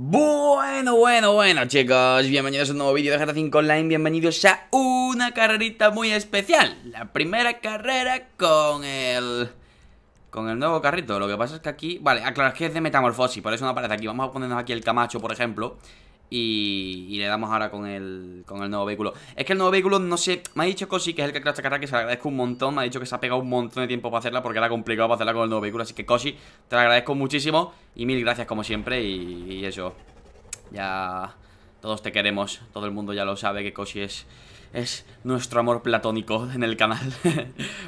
Bueno, bueno, bueno chicos, bienvenidos a un nuevo vídeo de GTA 5 Online, bienvenidos a una carrerita muy especial La primera carrera con el... con el nuevo carrito, lo que pasa es que aquí... Vale, aclarar que es de metamorfosis, por eso no aparece aquí Vamos a ponernos aquí el Camacho, por ejemplo y, le damos ahora con el, con el nuevo vehículo. Es que el nuevo vehículo, no sé, me ha dicho Cosi, que es el que esta carrera, que se le agradezco un montón. Me ha dicho que se ha pegado un montón de tiempo para hacerla porque era complicado para hacerla con el nuevo vehículo. Así que Cosi, te lo agradezco muchísimo y mil gracias como siempre. Y, eso, ya todos te queremos, todo el mundo ya lo sabe que Cosi es... Es nuestro amor platónico en el canal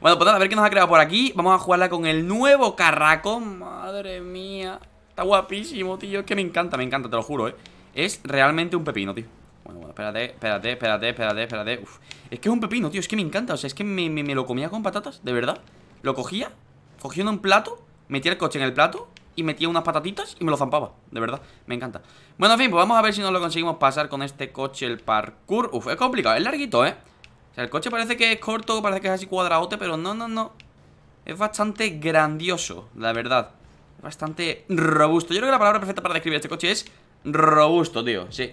Bueno, pues nada, a ver qué nos ha creado por aquí Vamos a jugarla con el nuevo carraco Madre mía Está guapísimo, tío, es que me encanta, me encanta, te lo juro, eh es realmente un pepino, tío Bueno, bueno, espérate, espérate, espérate, espérate, espérate Uf. Es que es un pepino, tío, es que me encanta O sea, es que me, lo comía con patatas, de verdad Lo cogía, cogía un plato Metía el coche en el plato y metía unas patatitas y me lo zampaba, de verdad, me encanta Bueno, en fin, pues vamos a ver si nos lo conseguimos pasar con este coche, el parkour Uf, es complicado, es larguito, ¿eh? O sea, el coche parece que es corto, parece que es así cuadradote, pero no, no, no Es bastante grandioso, la verdad Es bastante robusto Yo creo que la palabra perfecta para describir este coche es robusto, tío, sí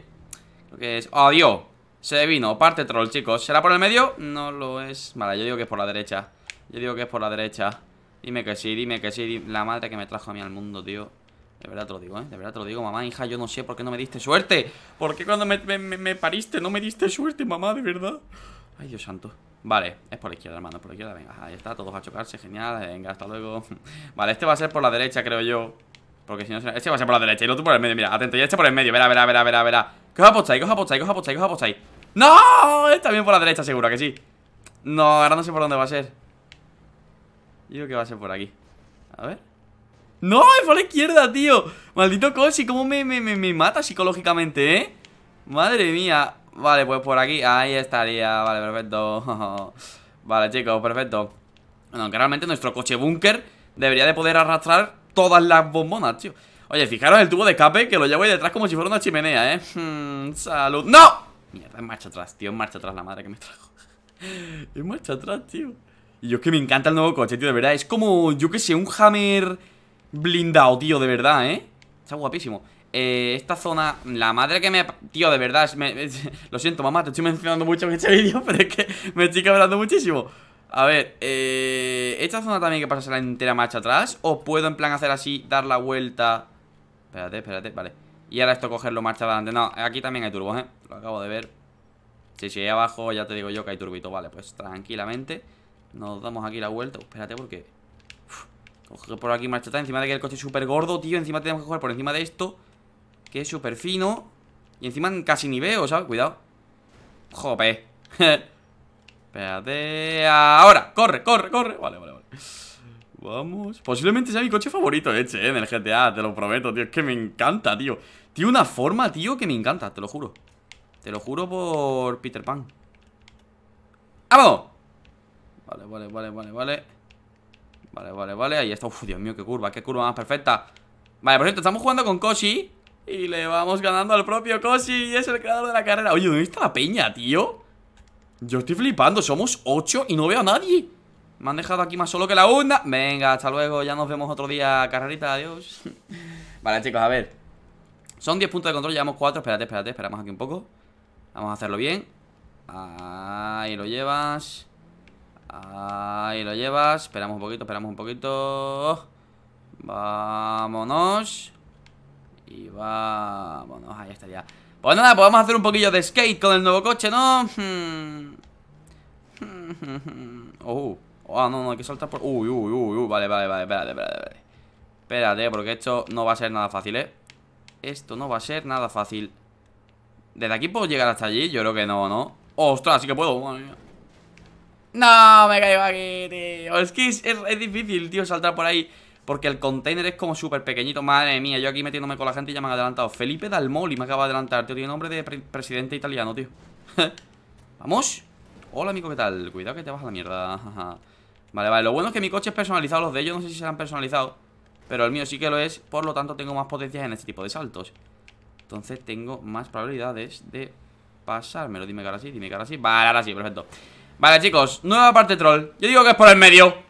Creo que es... ¡Adiós! Oh, se vino, parte troll, chicos ¿Será por el medio? No lo es Vale, yo digo que es por la derecha Yo digo que es por la derecha Dime que sí, dime que sí La madre que me trajo a mí al mundo, tío de verdad te lo digo, ¿eh? De verdad te lo digo, mamá, hija, yo no sé por qué no me diste suerte. ¿Por qué cuando me, me pariste no me diste suerte, mamá, de verdad? Ay, Dios santo. Vale, es por la izquierda, hermano, por la izquierda, venga, ahí está, todos a chocarse, genial, venga, hasta luego. Vale, este va a ser por la derecha, creo yo. Porque si no, este va a ser por la derecha y el otro por el medio. Mira, atento, y este por el medio. Verá, verá, verá, verá, verá. Coja apostáis, coja ahí coja postáis, coja ahí ¡No! Está bien por la derecha, seguro que sí. No, ahora no sé por dónde va a ser. Yo creo que va a ser por aquí. A ver. ¡No! ¡Es por la izquierda, tío! Maldito coche cómo me, me, me, me mata psicológicamente, ¿eh? Madre mía. Vale, pues por aquí. Ahí estaría. Vale, perfecto. vale, chicos, perfecto. Bueno, que realmente nuestro coche búnker debería de poder arrastrar todas las bombonas, tío Oye, fijaros el tubo de escape que lo llevo ahí detrás como si fuera una chimenea, ¿eh? Hmm, salud ¡No! Mierda, en marcha atrás, tío, en marcha atrás la madre que me trajo En marcha atrás, tío Y yo es que me encanta el nuevo coche, tío, de verdad Es como, yo que sé, un Hammer blindado, tío, de verdad, ¿eh? Está guapísimo eh, esta zona, la madre que me... Tío, de verdad, es... lo siento, mamá, te estoy mencionando mucho en este vídeo Pero es que me estoy cabrando muchísimo a ver, eh, ¿esta zona también que pasa la entera marcha atrás? ¿O puedo en plan hacer así, dar la vuelta? Espérate, espérate, vale Y ahora esto cogerlo marcha adelante No, aquí también hay turbos, ¿eh? Lo acabo de ver Sí, sí, ahí abajo ya te digo yo que hay turbito Vale, pues tranquilamente Nos damos aquí la vuelta Espérate porque... Coge por aquí marcha atrás Encima de que el coche es súper gordo, tío Encima tenemos que jugar por encima de esto Que es súper fino Y encima casi ni veo, ¿sabes? Cuidado Jope Espérate. Ahora, corre, corre, corre. Vale, vale, vale. Vamos. Posiblemente sea mi coche favorito, este eh, en el GTA, te lo prometo, tío. Es que me encanta, tío. Tiene una forma, tío, que me encanta, te lo juro. Te lo juro por Peter Pan. ¡Ah, ¡Vamos! Vale, vale, vale, vale, vale. Vale, vale, vale. Ahí está. Uf, Dios mío, qué curva, qué curva más perfecta. Vale, por cierto, estamos jugando con Koshi. Y le vamos ganando al propio Koshi. Y es el creador de la carrera. Oye, ¿dónde está la peña, tío? Yo estoy flipando, somos 8 y no veo a nadie Me han dejado aquí más solo que la una Venga, hasta luego, ya nos vemos otro día Carrerita, adiós Vale chicos, a ver Son 10 puntos de control, llevamos 4, espérate, espérate, esperamos aquí un poco Vamos a hacerlo bien Ahí lo llevas Ahí lo llevas Esperamos un poquito, esperamos un poquito Vámonos Y vámonos, ahí estaría pues nada, podemos pues hacer un poquillo de skate con el nuevo coche, ¿no? Oh, oh no, no, hay que saltar por... Uy, uy, uy, uy, vale, vale, vale, espérate, espérate Espérate, porque esto no va a ser nada fácil, ¿eh? Esto no va a ser nada fácil ¿Desde aquí puedo llegar hasta allí? Yo creo que no, ¿no? ¡Ostras, sí que puedo! ¡No! Me caigo aquí, tío Es que es difícil, tío, saltar por ahí porque el container es como súper pequeñito. Madre mía, yo aquí metiéndome con la gente y ya me han adelantado. Felipe Dalmoli me acaba de adelantar, tío. Tiene nombre de presidente italiano, tío. Vamos. Hola, amigo, ¿qué tal? Cuidado que te vas la mierda. vale, vale. Lo bueno es que mi coche es personalizado. Los de ellos no sé si se han personalizado Pero el mío sí que lo es. Por lo tanto, tengo más potencias en este tipo de saltos. Entonces, tengo más probabilidades de pasármelo. Dime que ahora sí, dime que ahora sí. Vale, ahora sí, perfecto. Vale, chicos, nueva parte troll. Yo digo que es por el medio.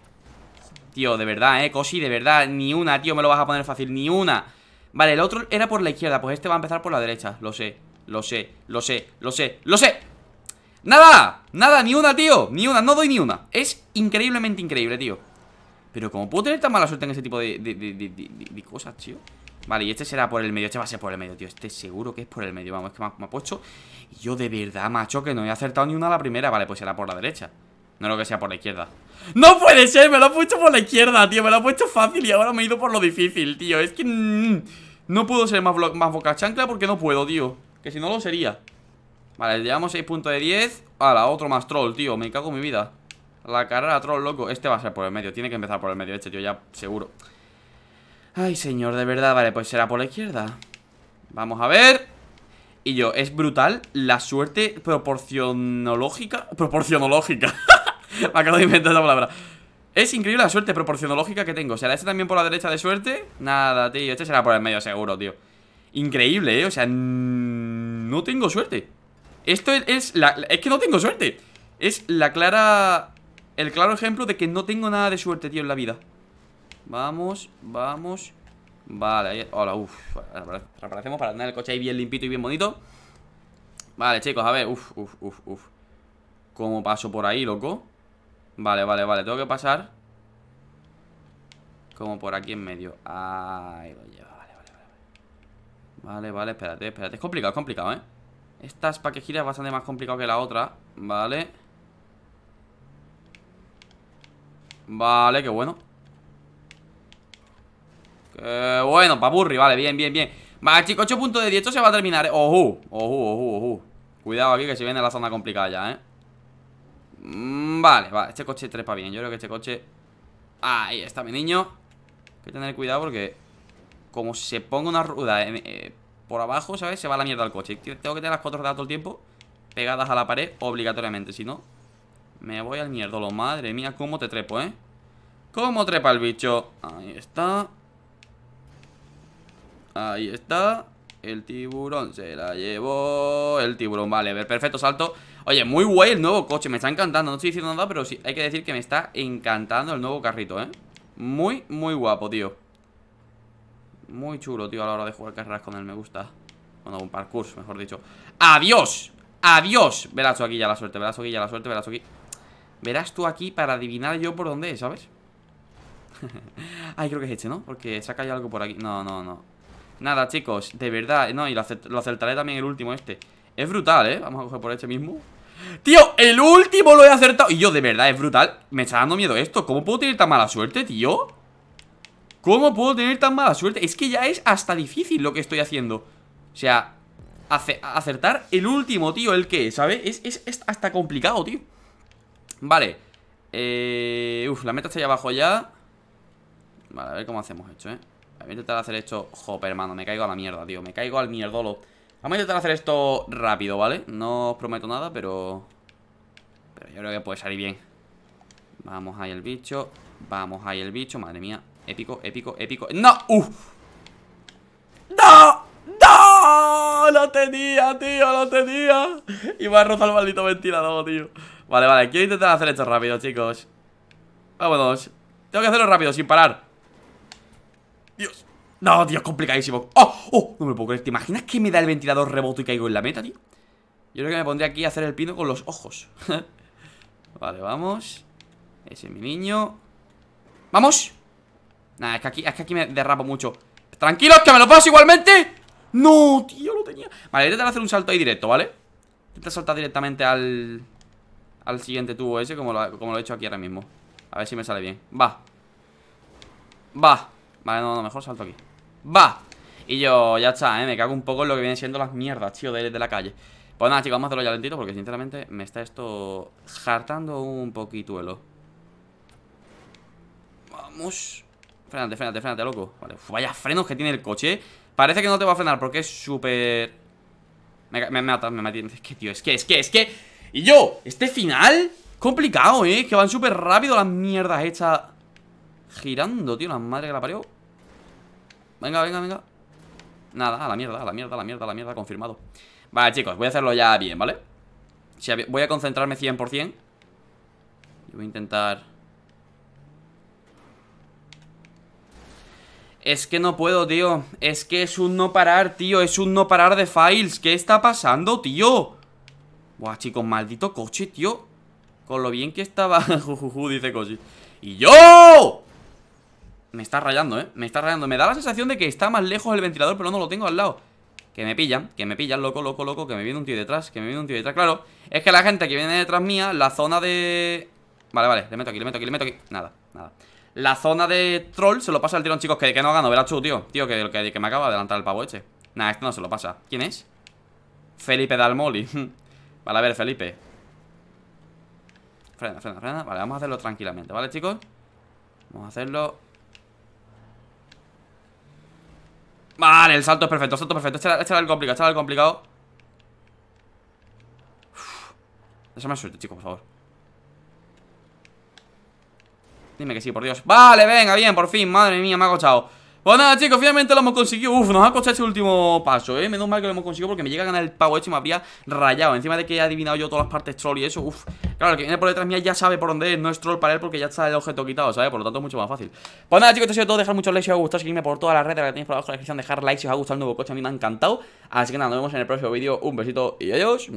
Tío, de verdad, eh, Cosi, de verdad Ni una, tío, me lo vas a poner fácil, ni una Vale, el otro era por la izquierda Pues este va a empezar por la derecha, lo sé Lo sé, lo sé, lo sé, lo sé ¡Nada! Nada, ni una, tío Ni una, no doy ni una Es increíblemente increíble, tío Pero como puedo tener tan mala suerte en ese tipo de, cosas, tío Vale, y este será por el medio, este va a ser por el medio, tío Este seguro que es por el medio, vamos, es que me ha, puesto Y Yo de verdad, macho, que no he acertado ni una a la primera Vale, pues será por la derecha no lo que sea por la izquierda ¡No puede ser! Me lo ha puesto por la izquierda, tío Me lo ha puesto fácil y ahora me he ido por lo difícil, tío Es que... Mm, no puedo ser más, más boca chancla porque no puedo, tío Que si no lo sería Vale, llevamos 6 puntos de 10 la otro más troll, tío Me cago en mi vida La carrera troll, loco Este va a ser por el medio Tiene que empezar por el medio este, tío Ya, seguro Ay, señor, de verdad Vale, pues será por la izquierda Vamos a ver Y yo, es brutal La suerte proporcionológica Proporcionológica acabo de inventar la palabra Es increíble la suerte proporcionológica que tengo O sea, este también por la derecha de suerte? Nada, tío, este será por el medio seguro, tío Increíble, eh, o sea No tengo suerte Esto es, es la... Es que no tengo suerte Es la clara... El claro ejemplo de que no tengo nada de suerte, tío, en la vida Vamos, vamos Vale, hola, uff Reaparecemos para tener el coche ahí bien limpito y bien bonito Vale, chicos, a ver Uff, uff, uff, uff ¿Cómo paso por ahí, loco? Vale, vale, vale, tengo que pasar Como por aquí en medio Ahí lo lleva, vale, vale, vale Vale, vale, espérate, espérate Es complicado, es complicado, ¿eh? Estas para que bastante más complicado que la otra Vale Vale, qué bueno Qué bueno, papurri, vale, bien, bien, bien Vale, chicos, 8 puntos de 10, esto se va a terminar ¿eh? Ojo, ojo, ojo, ojo Cuidado aquí que si viene la zona complicada ya, ¿eh? Mm, vale, vale, este coche trepa bien Yo creo que este coche... Ahí está mi niño Hay que tener cuidado porque Como se ponga una ruda eh, eh, por abajo, ¿sabes? Se va la mierda al coche Tengo que tener las cuatro ruedas todo el tiempo Pegadas a la pared obligatoriamente Si no, me voy al mierdo Madre mía, cómo te trepo, ¿eh? Cómo trepa el bicho Ahí está Ahí está El tiburón se la llevó El tiburón, vale, ver perfecto salto Oye, muy guay el nuevo coche, me está encantando No estoy diciendo nada, pero sí, hay que decir que me está encantando el nuevo carrito, ¿eh? Muy, muy guapo, tío Muy chulo, tío, a la hora de jugar carreras con él, me gusta Bueno, un parkour, mejor dicho ¡Adiós! ¡Adiós! Verás tú aquí ya la suerte, verás tú aquí ya la suerte, verás tú aquí Verás tú aquí para adivinar yo por dónde ¿sabes? Ay, creo que es este, ¿no? Porque se ha caído algo por aquí No, no, no Nada, chicos, de verdad No, y lo, lo acertaré también el último este Es brutal, ¿eh? Vamos a coger por este mismo Tío, el último lo he acertado Y yo, de verdad, es brutal Me está dando miedo esto ¿Cómo puedo tener tan mala suerte, tío? ¿Cómo puedo tener tan mala suerte? Es que ya es hasta difícil lo que estoy haciendo O sea, acertar el último, tío El que, ¿sabes? Es, es, hasta complicado, tío Vale eh, la meta está ahí abajo ya Vale, a ver cómo hacemos esto, eh Voy a intentar hacer esto Joder, hermano, me caigo a la mierda, tío Me caigo al mierdolo Vamos a intentar hacer esto rápido, ¿vale? No os prometo nada, pero... Pero yo creo que puede salir bien Vamos ahí el bicho Vamos ahí el bicho, madre mía Épico, épico, épico ¡No! ¡Uf! ¡No! ¡No! ¡Lo tenía, tío! ¡Lo tenía! Y me ha roto el maldito ventilador, tío Vale, vale, quiero intentar hacer esto rápido, chicos Vámonos Tengo que hacerlo rápido, sin parar Dios no, tío, es complicadísimo ¡Oh! ¡Oh! No me lo puedo creer ¿Te imaginas que me da el ventilador reboto y caigo en la meta, tío? Yo creo que me pondría aquí a hacer el pino con los ojos Vale, vamos Ese es mi niño ¡Vamos! Nada, es que aquí, aquí me derrapo mucho ¡Tranquilos, que me lo paso igualmente! ¡No, tío! Lo tenía Vale, voy a intentar hacer un salto ahí directo, ¿vale? Intenta saltar directamente al... Al siguiente tubo ese como lo, como lo he hecho aquí ahora mismo A ver si me sale bien Va Va Vale, no, no, mejor salto aquí va Y yo, ya está, ¿eh? me cago un poco en lo que vienen siendo las mierdas, tío, de, la calle Pues nada, chicos, vamos a hacerlo ya lentito porque sinceramente me está esto hartando un poquituelo Vamos Frenate, frenate, frenate, loco Vale, vaya frenos que tiene el coche eh. Parece que no te va a frenar porque es súper... Me, me, me, Es que, tío, es que, es que, es que Y yo, este final... Complicado, eh, que van súper rápido las mierdas hechas Girando, tío, la madre que la parió Venga, venga, venga Nada, a la mierda, a la mierda, a la mierda, a la mierda, confirmado Vale, chicos, voy a hacerlo ya bien, ¿vale? Voy a concentrarme 100% Y voy a intentar Es que no puedo, tío Es que es un no parar, tío Es un no parar de files ¿Qué está pasando, tío? Buah, chicos, maldito coche, tío Con lo bien que estaba Jujuju, dice coche Y yo me está rayando, ¿eh? Me está rayando. Me da la sensación de que está más lejos el ventilador, pero no lo tengo al lado. Que me pillan, que me pillan, loco, loco, loco, que me viene un tío detrás, que me viene un tío detrás. Claro, es que la gente que viene detrás mía, la zona de... Vale, vale, le meto aquí, le meto aquí, le meto aquí. Nada, nada. La zona de troll se lo pasa al tirón, chicos, que, que no gano, verás tú, tío. Tío, que, que, me acaba de adelantar el pavo este. Nada, esto no se lo pasa. ¿Quién es? Felipe Dalmoli. vale, a ver, Felipe. Frena, frena, frena. Vale, vamos a hacerlo tranquilamente, ¿vale, chicos? Vamos a hacerlo Vale, el salto es perfecto, el salto perfecto Este era, este era el complicado, este era el complicado Déjame suerte, chicos, por favor Dime que sí, por Dios Vale, venga, bien, por fin Madre mía, me ha agotado pues nada, chicos, finalmente lo hemos conseguido Uf, nos ha costado ese último paso, eh Menos mal que lo hemos conseguido porque me llega a ganar el pavo hecho este y me habría rayado Encima de que he adivinado yo todas las partes troll y eso, uf Claro, el que viene por detrás mía ya sabe por dónde es, no es troll para él porque ya está el objeto quitado, ¿sabes? Por lo tanto es mucho más fácil Pues nada, chicos, esto ha sido todo, dejar muchos likes si os ha gustado Seguidme por todas las redes, la que tenéis por abajo en la descripción Dejar like si os ha gustado el nuevo coche, a mí me ha encantado Así que nada, nos vemos en el próximo vídeo Un besito y adiós